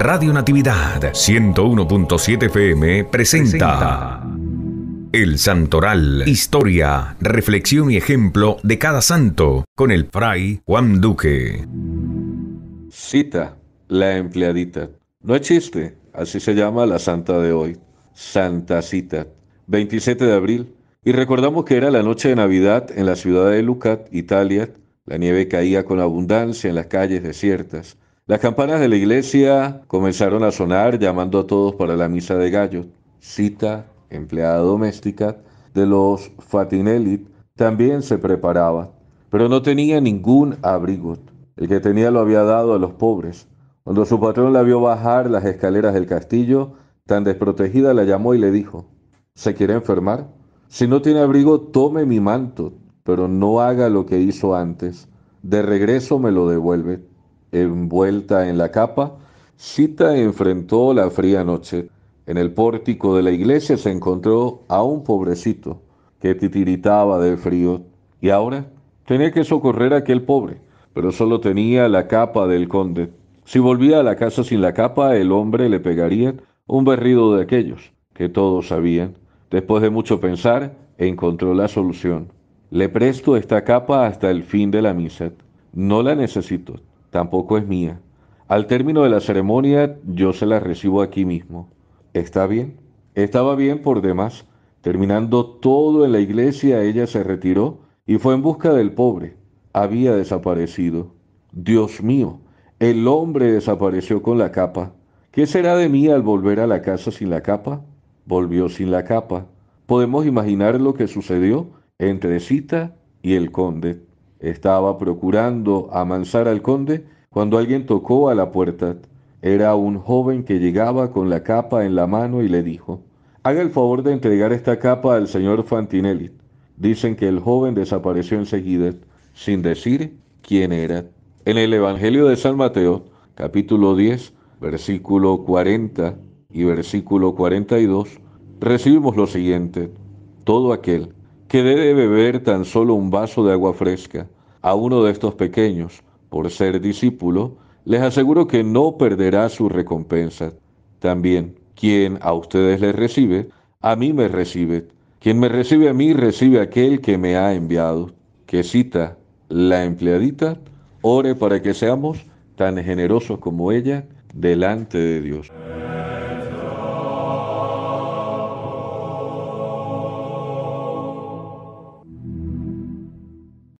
Radio Natividad 101.7 FM presenta, El Santoral, historia, reflexión y ejemplo de cada santo con el fray Juan Duque. Cita, la empleadita. No es chiste, así se llama la santa de hoy, Santa Cita, 27 de abril. Y recordamos que era la noche de Navidad en la ciudad de Lucat, Italia. La nieve caía con abundancia en las calles desiertas. Las campanas de la iglesia comenzaron a sonar llamando a todos para la misa de gallos. Cita, empleada doméstica de los Fatinelli, también se preparaba, pero no tenía ningún abrigo. El que tenía lo había dado a los pobres. Cuando su patrón la vio bajar las escaleras del castillo, tan desprotegida la llamó y le dijo, ¿se quiere enfermar? Si no tiene abrigo, tome mi manto, pero no haga lo que hizo antes. De regreso me lo devuelve envuelta en la capa, Sita enfrentó la fría noche. En el pórtico de la iglesia se encontró a un pobrecito que titiritaba de frío y ahora tenía que socorrer a aquel pobre, pero solo tenía la capa del conde. Si volvía a la casa sin la capa, el hombre le pegaría un berrido de aquellos que todos sabían. Después de mucho pensar, encontró la solución. Le presto esta capa hasta el fin de la misa. No la necesito tampoco es mía. Al término de la ceremonia yo se la recibo aquí mismo. ¿Está bien? Estaba bien por demás. Terminando todo en la iglesia, ella se retiró y fue en busca del pobre. Había desaparecido. Dios mío, el hombre desapareció con la capa. ¿Qué será de mí al volver a la casa sin la capa? Volvió sin la capa. Podemos imaginar lo que sucedió entre Cita y el conde. Estaba procurando amansar al conde cuando alguien tocó a la puerta. Era un joven que llegaba con la capa en la mano y le dijo, haga el favor de entregar esta capa al señor Fantinelli. Dicen que el joven desapareció enseguida, sin decir quién era. En el Evangelio de San Mateo, capítulo 10, versículo 40 y versículo 42, recibimos lo siguiente. Todo aquel que debe beber tan solo un vaso de agua fresca. A uno de estos pequeños, por ser discípulo, les aseguro que no perderá su recompensa. También, quien a ustedes les recibe, a mí me recibe. Quien me recibe a mí, recibe a aquel que me ha enviado. Que cita la empleadita, ore para que seamos tan generosos como ella delante de Dios.